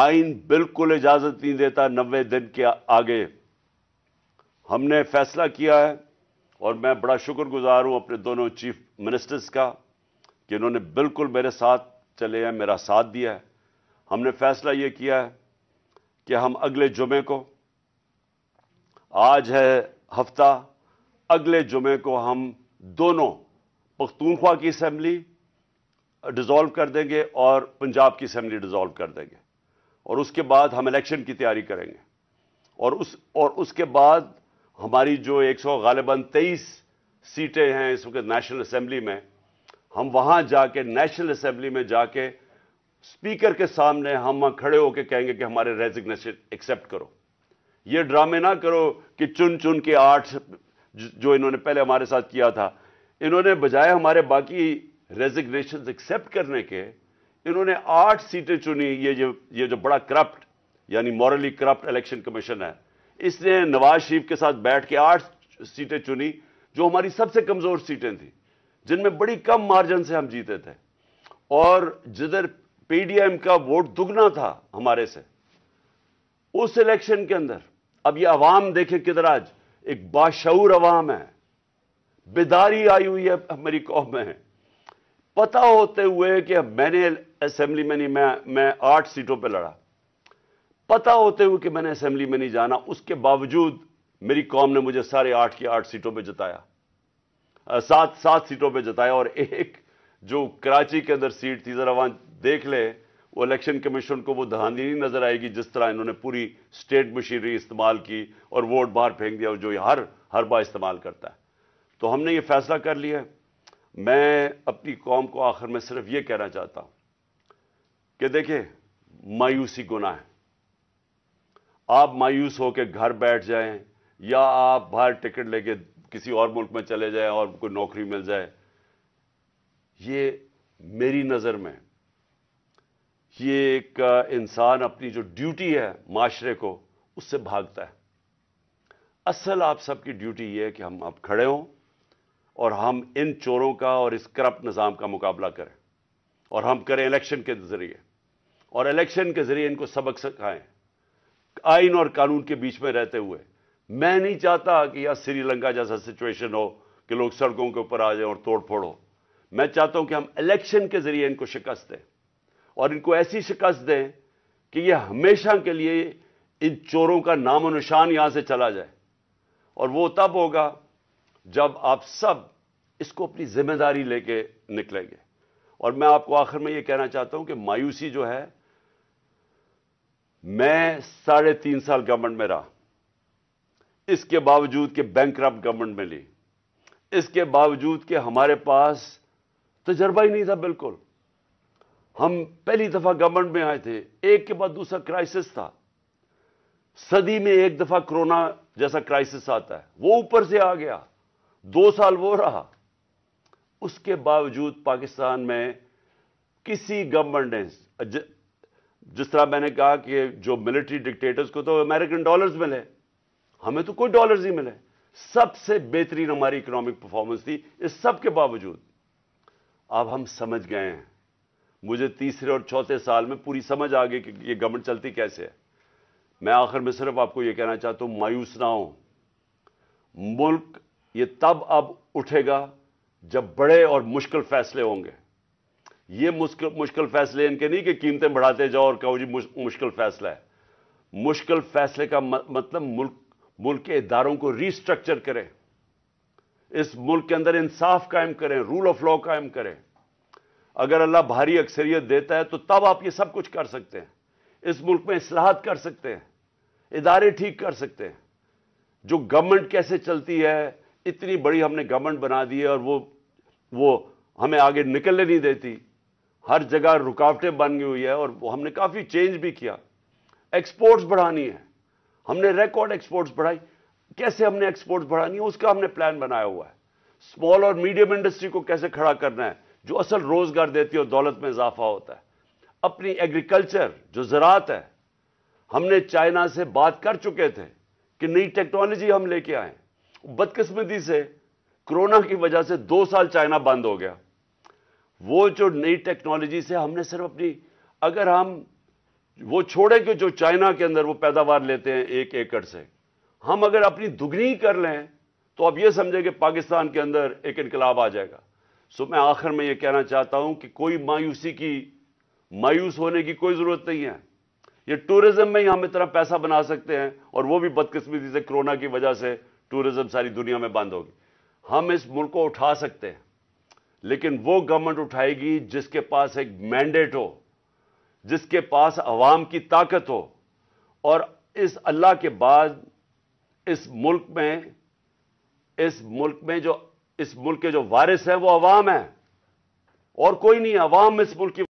आइन बिल्कुल इजाज़त नहीं देता नब्बे दिन के आगे हमने फैसला किया है और मैं बड़ा शुक्रगुजार हूँ अपने दोनों चीफ मिनिस्टर्स का कि इन्होंने बिल्कुल मेरे साथ चले हैं मेरा साथ दिया है हमने फैसला ये किया है कि हम अगले जुमे को आज है हफ्ता अगले जुमे को हम दोनों पख्तूनख्वा की असेंबली डिज़ोल्व कर देंगे और पंजाब की असेंबली डिज़ोल्व कर देंगे और उसके बाद हम इलेक्शन की तैयारी करेंगे और उस और उसके बाद हमारी जो एक सौ गालिबा तेईस सीटें हैं इस वक्त नेशनल असेंबली में हम वहाँ जाके नेशनल असेंबली में जाके स्पीकर के सामने हम वहां खड़े होकर कहेंगे कि हमारे रेजिग्नेशन एक्सेप्ट करो ये ड्रामे ना करो कि चुन चुन के आठ जो इन्होंने पहले हमारे साथ किया था इन्होंने बजाय हमारे बाकी रेजिग्नेशन एक्सेप्ट करने के इन्होंने आठ सीटें चुनी ये जो ये जो बड़ा करप्ट यानी मॉरली करप्ट इलेक्शन कमीशन है इसने नवाज शरीफ के साथ बैठ के आठ सीटें चुनी जो हमारी सबसे कमज़ोर सीटें थी जिनमें बड़ी कम मार्जिन से हम जीते थे और जिधर पीडीएम का वोट दुगना था हमारे से उस इलेक्शन के अंदर अब ये अवाम देखे किधर आज एक बाशूर अवाम है बेदारी आई हुई है हमारी कौम में है पता होते हुए कि मैंने असेंबली में नहीं मैं मैं आठ सीटों पे लड़ा पता होते हुए कि मैंने असेंबली में नहीं जाना उसके बावजूद मेरी कौम ने मुझे सारे आठ की आठ सीटों पे जताया सात सात सीटों पे जताया और एक जो कराची के अंदर सीट थी जरा वहां देख ले वो इलेक्शन कमीशन को वो धांधी नहीं नजर आएगी जिस तरह इन्होंने पूरी स्टेट मशीनरी इस्तेमाल की और वोट बाहर फेंक दिया जो हर हर बार इस्तेमाल करता है तो हमने ये फैसला कर लिया है मैं अपनी कौम को आखिर में सिर्फ यह कहना चाहता हूं कि देखिए मायूसी गुना है आप मायूस होकर घर बैठ जाएं या आप बाहर टिकट लेके किसी और मुल्क में चले जाएं और कोई नौकरी मिल जाए ये मेरी नज़र में ये एक इंसान अपनी जो ड्यूटी है माशरे को उससे भागता है असल आप सबकी ड्यूटी ये है कि हम आप खड़े हों और हम इन चोरों का और इस करप्ट निज़ाम का मुकाबला करें और हम करें इलेक्शन के ज़रिए और इलेक्शन के ज़रिए इनको सबक सिखाएं आइन और कानून के बीच में रहते हुए मैं नहीं चाहता कि यह श्रीलंका जैसा सिचुएशन हो कि लोग सड़कों के ऊपर आ जाएं और तोड़ फोड़ो मैं चाहता हूं कि हम इलेक्शन के ज़रिए इनको शिकस्त दें और इनको ऐसी शिकस्त दें कि यह हमेशा के लिए इन चोरों का नामोनिशान निशान यहां से चला जाए और वो तब होगा जब आप सब इसको अपनी जिम्मेदारी लेके निकलेंगे और मैं आपको आखिर में यह कहना चाहता हूं कि मायूसी जो है मैं साढ़े तीन साल गवर्नमेंट में रहा इसके बावजूद के बैंक गवर्नमेंट में ली इसके बावजूद के हमारे पास तजर्बा ही नहीं था बिल्कुल हम पहली दफा गवर्नमेंट में आए थे एक के बाद दूसरा क्राइसिस था सदी में एक दफा कोरोना जैसा क्राइसिस आता है वो ऊपर से आ गया दो साल वो रहा उसके बावजूद पाकिस्तान में किसी गवर्नमेंट ने जिस तरह मैंने कहा कि जो मिलिट्री डिक्टेटर्स को तो अमेरिकन डॉलर्स मिले हमें तो कोई डॉलर्स ही मिले सबसे बेहतरीन हमारी इकोनॉमिक परफॉर्मेंस थी इस सब के बावजूद अब हम समझ गए हैं मुझे तीसरे और चौथे साल में पूरी समझ आ गई कि ये गवर्नमेंट चलती कैसे है मैं आखिर में सिर्फ आपको ये कहना चाहता हूं मायूस ना हो मुल्क ये तब अब उठेगा जब बड़े और मुश्किल फैसले होंगे ये मुश्किल मुश्किल फैसले इनके नहीं कि कीमतें बढ़ाते जाओ और कहो जी मुश्किल फैसला है मुश्किल फैसले का मतलब मुल्क मुल्क के इदारों को रीस्ट्रक्चर करें इस मुल्क के अंदर इंसाफ कायम करें रूल ऑफ लॉ कायम करें अगर अल्लाह भारी अक्सरियत देता है तो तब आप ये सब कुछ कर सकते हैं इस मुल्क में असलाहत कर सकते हैं इदारे ठीक कर सकते हैं जो गवर्नमेंट कैसे चलती है इतनी बड़ी हमने गवर्नमेंट बना दी है और वो वो हमें आगे निकलने नहीं देती हर जगह रुकावटें बन गई हुई है और हमने काफ़ी चेंज भी किया एक्सपोर्ट्स बढ़ानी है हमने रिकॉर्ड एक्सपोर्ट्स बढ़ाई कैसे हमने एक्सपोर्ट्स बढ़ानी है उसका हमने प्लान बनाया हुआ है स्मॉल और मीडियम इंडस्ट्री को कैसे खड़ा करना है जो असल रोजगार देती है और दौलत में इजाफा होता है अपनी एग्रीकल्चर जो ज़रात है हमने चाइना से बात कर चुके थे कि नई टेक्नोलॉजी हम लेके आए बदकिस्मती से कोरोना की वजह से दो साल चाइना बंद हो गया वो जो नई टेक्नोलॉजी से हमने सिर्फ अपनी अगर हम वो छोड़े कि जो चाइना के अंदर वो पैदावार लेते हैं एक एकड़ से हम अगर अपनी दुगनी कर लें तो अब ये समझें कि पाकिस्तान के अंदर एक इनकलाब आ जाएगा सो मैं आखिर में ये कहना चाहता हूं कि कोई मायूसी की मायूस होने की कोई ज़रूरत नहीं है ये टूरिज़्म में ही हम इतना पैसा बना सकते हैं और वो भी बदकिस्मती से कोरोना की वजह से टूरिज्म सारी दुनिया में बंद होगी हम इस मुल्क को उठा सकते हैं लेकिन वो गवर्नमेंट उठाएगी जिसके पास एक मैंडेट हो जिसके पास आवाम की ताकत हो और इस अल्लाह के बाद इस मुल्क में इस मुल्क में जो इस मुल्क के जो वारिस है वो अवाम है और कोई नहीं अवाम इस मुल्क की